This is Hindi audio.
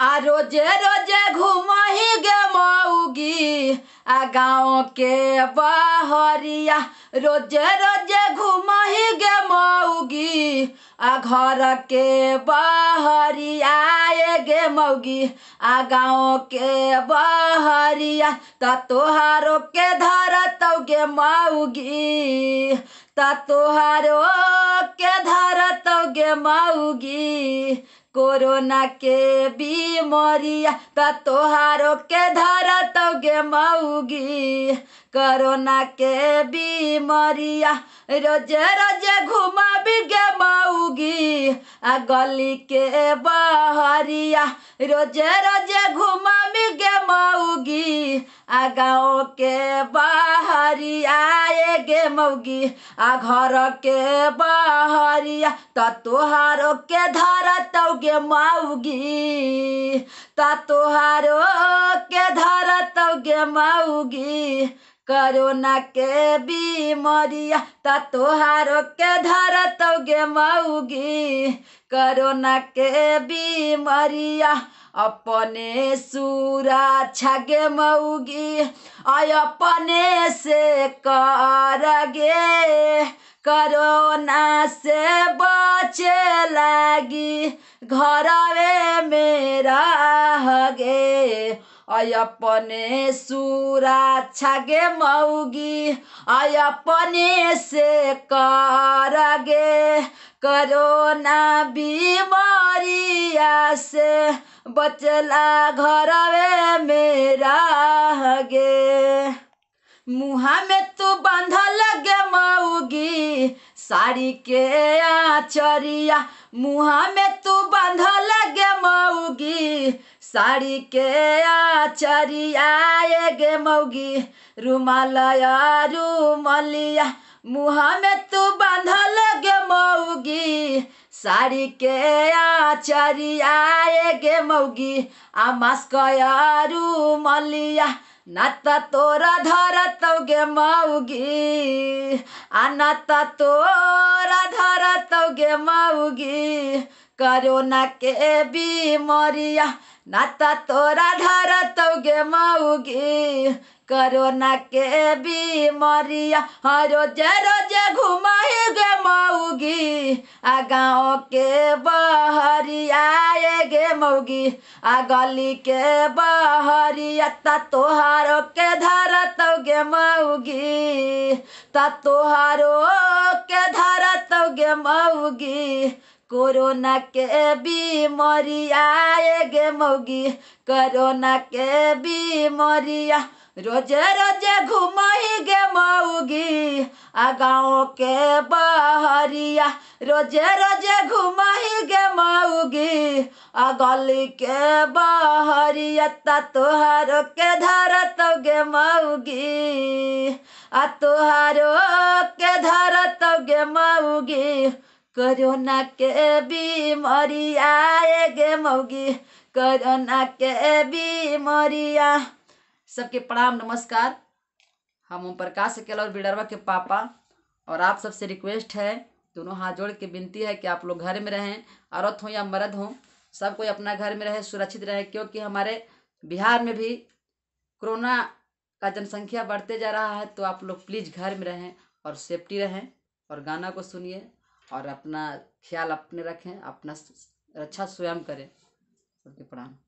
आ रोजे रोजे घूम ही गे मऊगी आ गाँव के बहरिया रोजे रोजे घूम ही गे मऊगी आ घर के बहरिया गे मऊगी आ गाँव के बहरिया त तोहारो के धरतौ गे मऊगी त तोहारो के धरतौ गे मऊगी कोरोना के बीमरिया त तोहारो के धरा तोगे मऊगी कोरोना के बीमरिया रोजे रोजे ঘুমাবিগে মৌগি আগলি কে বহরিয়া রোজে রোজে ঘুমাবিগে মৌগি আগাও কে বহরিয়া এ গে মৌগি আ কে বহরিয়া কে ততোহারকে গে মৌগি কে ততোহারকে গে মৌগি करोना के बीमरिया ता तोहार के धरत गे मऊगी करोना के बीमरिया अपने सूरा छगे मऊगी आय अपने से कर गे करोना से बचे घर घरवे मेरा हगे अपने सूरा अच्छा छगे मऊगी अपने से कर करगे करोना बीमारिया से बचला वे मेरा गे मुहा में तू बांधल गे मऊगी साड़ी के आचरिया मुहा में तू बांध लगे मऊगी साड़ी के आचरिया गे मऊगी रुमालया रुमलिया मुहा में तू बांध सारी के आचरी आएगे मौगी आमास्कयरू मलिया नात तोरा धर तौगे मौगी आ नात तोरा धर तौगे मौगी करोना के बीमरिया नात तोरा धर तौगे मौगी करोना के हर रोजे रोजे घुमाई गे मऊ मौगी आ गाँव के बहरी गे मौगी आ गली के बहरिया त तोहारो के तो गे मौगी त तोहारो के तो गे मौगी कोरोना के बीमारी गे मौगी कोरोना के बीमारिया रोजे रोजे घूम गे मऊगी आ गाँव के बा बारिया रोजे रोजे घुमाही गे माऊगी आ गली के बहरिया तोहारो के धरत गे माऊगी आ तोहारो के धरत गे माऊगी करोना के बीमरिया गे माऊगी करोना के बीमरिया सबके प्रणाम नमस्कार हम ओम प्रकाश के और बिडरवा के पापा और आप सबसे रिक्वेस्ट है दोनों हाथ जोड़ के विनती है कि आप लोग घर में रहें औरत हों या मर्द हों सब कोई अपना घर में रहे सुरक्षित रहे क्योंकि हमारे बिहार में भी कोरोना का जनसंख्या बढ़ते जा रहा है तो आप लोग प्लीज़ घर में रहें और सेफ्टी रहें और गाना को सुनिए और अपना ख्याल अपने रखें अपना रक्षा स्वयं करें सबके प्रणाम